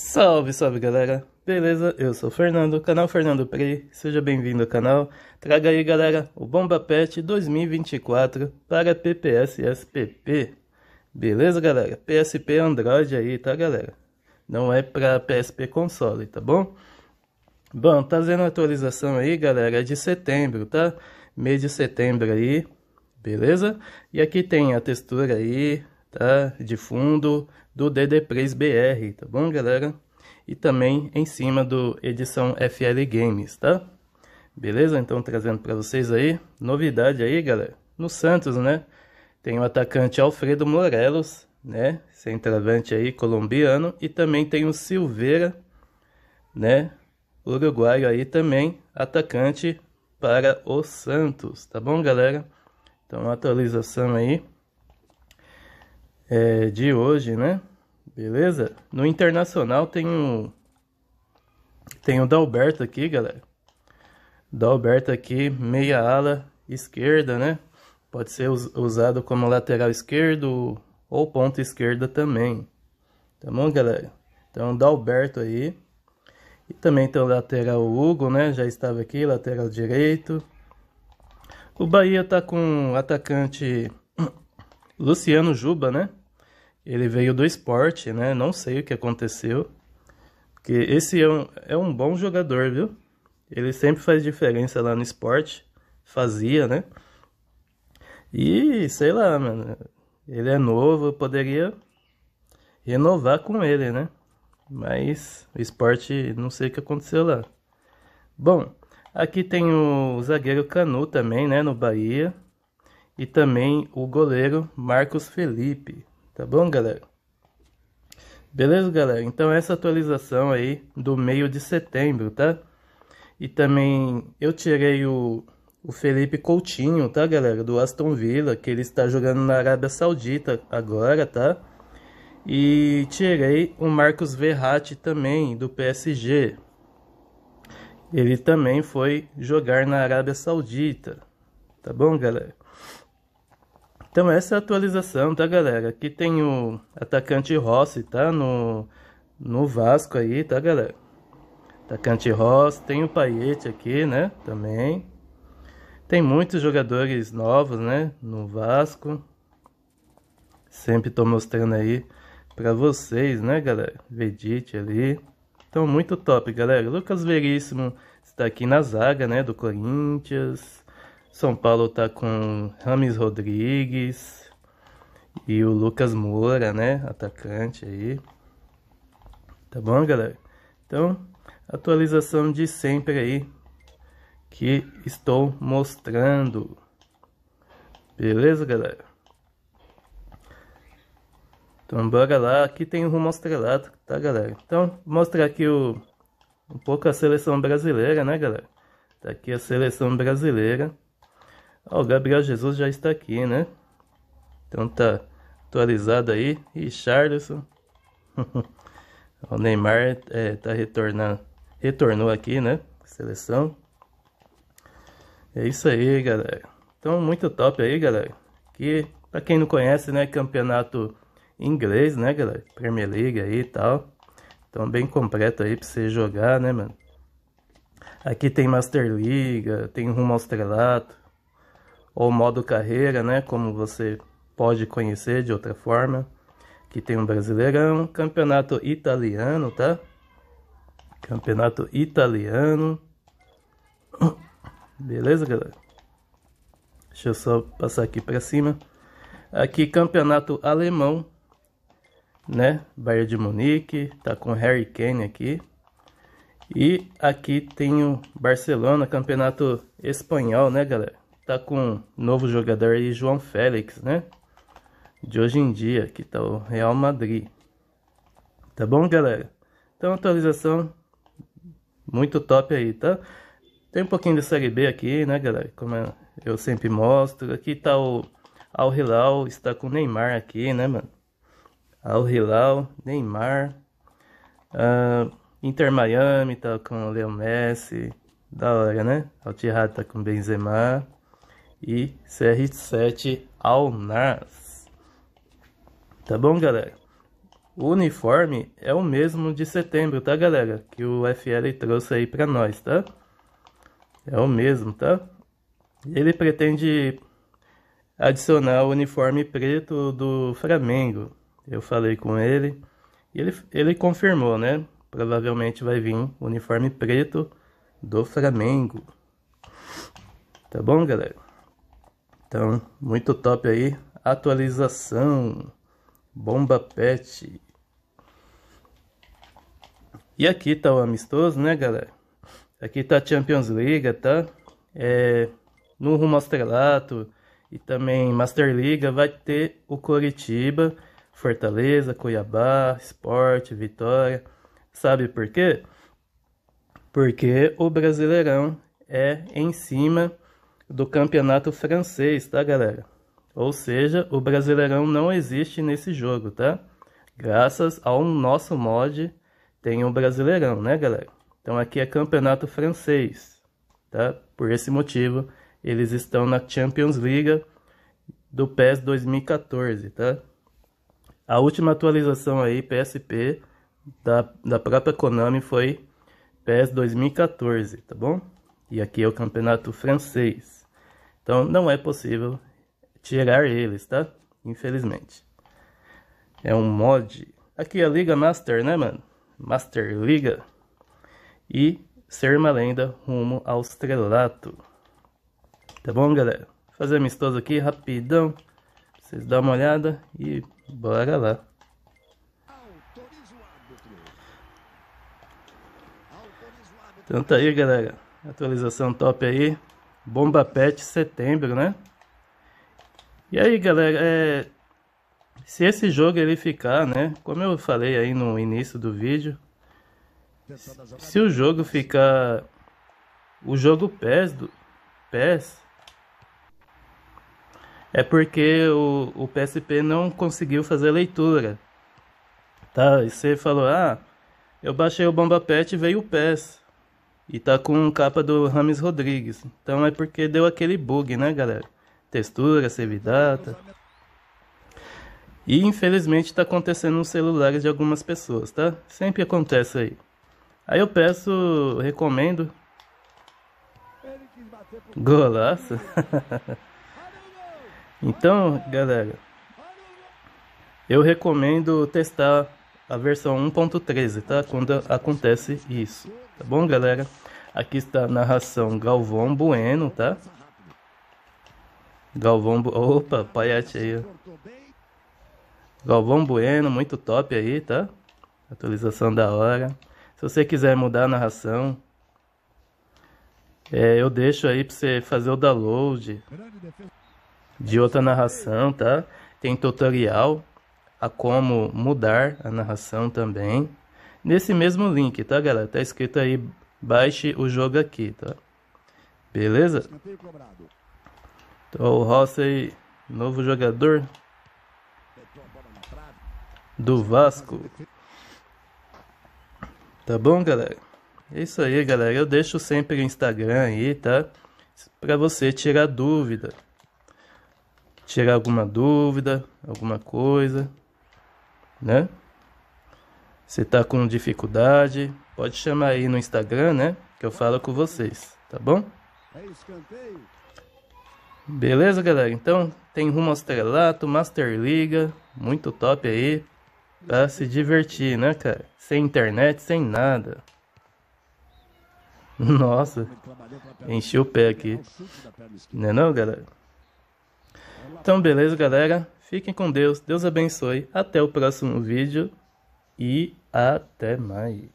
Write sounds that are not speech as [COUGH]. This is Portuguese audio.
Salve, salve galera! Beleza? Eu sou o Fernando, canal Fernando Pri, seja bem-vindo ao canal. Traga aí galera o Bomba Pet 2024 para PPS SPP. Beleza galera? PSP Android aí, tá galera? Não é para PSP console, tá bom? Bom, tá fazendo atualização aí galera, é de setembro, tá? Mês de setembro aí, beleza? E aqui tem a textura aí, tá? De fundo, do DD3BR, tá bom, galera? E também em cima do edição FL Games, tá? Beleza? Então trazendo para vocês aí, novidade aí, galera. No Santos, né? Tem o atacante Alfredo Morelos, né? Centravante aí colombiano e também tem o Silveira, né? Uruguaio aí também, atacante para o Santos, tá bom, galera? Então, atualização aí é, de hoje, né? Beleza? No Internacional tem o. Tem o Dalberto aqui, galera. Dalberto aqui, meia ala esquerda, né? Pode ser us usado como lateral esquerdo ou ponta esquerda também. Tá bom, galera? Então, Dalberto aí. E também tem o lateral Hugo, né? Já estava aqui, lateral direito. O Bahia tá com o atacante [CLEARS THROAT] Luciano Juba, né? Ele veio do esporte, né? Não sei o que aconteceu. Porque esse é um, é um bom jogador, viu? Ele sempre faz diferença lá no esporte. Fazia, né? E sei lá, mano. Ele é novo, eu poderia renovar com ele, né? Mas o esporte, não sei o que aconteceu lá. Bom, aqui tem o zagueiro Canu também, né? No Bahia. E também o goleiro Marcos Felipe. Tá bom, galera? Beleza, galera? Então essa atualização aí do meio de setembro, tá? E também eu tirei o, o Felipe Coutinho, tá, galera? Do Aston Villa, que ele está jogando na Arábia Saudita agora, tá? E tirei o Marcos Verratti também, do PSG. Ele também foi jogar na Arábia Saudita, tá bom, galera? Então essa é a atualização, tá galera? Aqui tem o atacante Rossi, tá? No, no Vasco aí, tá galera? Atacante Rossi, tem o Paiete aqui, né? Também. Tem muitos jogadores novos, né? No Vasco. Sempre tô mostrando aí pra vocês, né galera? Vedite ali. Então muito top, galera. Lucas Veríssimo está aqui na zaga, né? Do Corinthians. São Paulo tá com Rames Rodrigues e o Lucas Moura, né? Atacante aí. Tá bom, galera? Então, atualização de sempre aí que estou mostrando. Beleza, galera? Então, bora lá. Aqui tem o rumo estrelado, tá, galera? Então, mostrar aqui o, um pouco a seleção brasileira, né, galera? Tá aqui a seleção brasileira. Ó, o Gabriel Jesus já está aqui, né? Então tá atualizado aí. E Charleston. [LAUGHS] o Neymar é, tá retornando. Retornou aqui, né? Seleção. É isso aí, galera. Então, muito top aí, galera. Que, pra quem não conhece, né? Campeonato inglês, né, galera? Premier League aí e tal. Então, bem completo aí pra você jogar, né, mano? Aqui tem Master Liga, tem rumo ao estrelato, ou modo carreira, né, como você pode conhecer de outra forma, que tem um Brasileirão, Campeonato Italiano, tá? Campeonato Italiano. [COUGHS] Beleza, galera? Deixa eu só passar aqui para cima. Aqui Campeonato Alemão, né? Bayern de Munique, tá com Harry Kane aqui. E aqui tem o Barcelona, Campeonato Espanhol, né, galera? tá com um novo jogador aí, João Félix, né? De hoje em dia, que tá o Real Madrid. Tá bom, galera? Então, atualização muito top aí, tá? Tem um pouquinho de Série B aqui, né, galera? Como eu sempre mostro. Aqui tá o Al Hilal, está com o Neymar aqui, né, mano? Al Hilal, Neymar. Uh, Inter Miami tá com o Leo Messi. Da hora, né? Al Tihad tá com Benzema e CR7 ao NAS. Tá bom, galera? O uniforme é o mesmo de setembro, tá, galera? Que o FL trouxe aí pra nós, tá? É o mesmo, tá? Ele pretende adicionar o uniforme preto do Flamengo. Eu falei com ele e ele, ele confirmou, né? Provavelmente vai vir o uniforme preto do Flamengo. Tá bom, galera? Então, muito top aí. Atualização. Bomba pet. E aqui tá o amistoso, né, galera? Aqui tá a Champions League, tá? É, no rumo ao e também Master League vai ter o Coritiba, Fortaleza, Cuiabá, Sport, Vitória. Sabe por quê? Porque o Brasileirão é em cima do campeonato francês, tá, galera? Ou seja, o Brasileirão não existe nesse jogo, tá? Graças ao nosso mod tem o um Brasileirão, né, galera? Então aqui é campeonato francês, tá? Por esse motivo, eles estão na Champions League do PES 2014, tá? A última atualização aí, PSP, da, da própria Konami foi PES 2014, tá bom? E aqui é o campeonato francês. Então não é possível tirar eles, tá? Infelizmente. É um mod. Aqui é a Liga Master, né, mano? Master Liga. E ser uma lenda rumo ao estrelato. Tá bom, galera? fazer amistoso aqui rapidão. Vocês dão uma olhada e bora lá. Então tá aí, galera. Atualização top aí. Bomba Pet setembro, né? E aí, galera, é... se esse jogo ele ficar, né? Como eu falei aí no início do vídeo, se o jogo ficar o jogo PES do PES é porque o, o PSP não conseguiu fazer leitura. Tá, e você falou: "Ah, eu baixei o Bomba Pet e veio o PES". E tá com capa do Rames Rodrigues. Então é porque deu aquele bug, né, galera? Textura, save data. E infelizmente tá acontecendo nos celulares de algumas pessoas, tá? Sempre acontece aí. Aí eu peço, recomendo. Golaço. [LAUGHS] então, galera, eu recomendo testar a versão 1.13, tá? Quando acontece isso. Tá bom, galera? Aqui está a narração Galvão Bueno, tá? Galvão... Opa, paiate aí, Galvão Bueno, muito top aí, tá? Atualização da hora. Se você quiser mudar a narração, é, eu deixo aí pra você fazer o download de outra narração, tá? Tem tutorial a como mudar a narração também nesse mesmo link, tá, galera? Tá escrito aí, baixe o jogo aqui, tá? Beleza? Então, o Rossi, novo jogador do Vasco. Tá bom, galera? É isso aí, galera. Eu deixo sempre o Instagram aí, tá? Pra você tirar dúvida. Tirar alguma dúvida, alguma coisa, né? Se tá com dificuldade, pode chamar aí no Instagram, né? Que eu falo com vocês, tá bom? É beleza, galera? Então, tem rumo ao estrelato, Master Liga, muito top aí. Pra se divertir, né, cara? Sem internet, sem nada. [LAUGHS] Nossa, enchi o pé aqui. Né não, é não, galera? Então, beleza, galera? Fiquem com Deus, Deus abençoe. Até o próximo vídeo e até mais.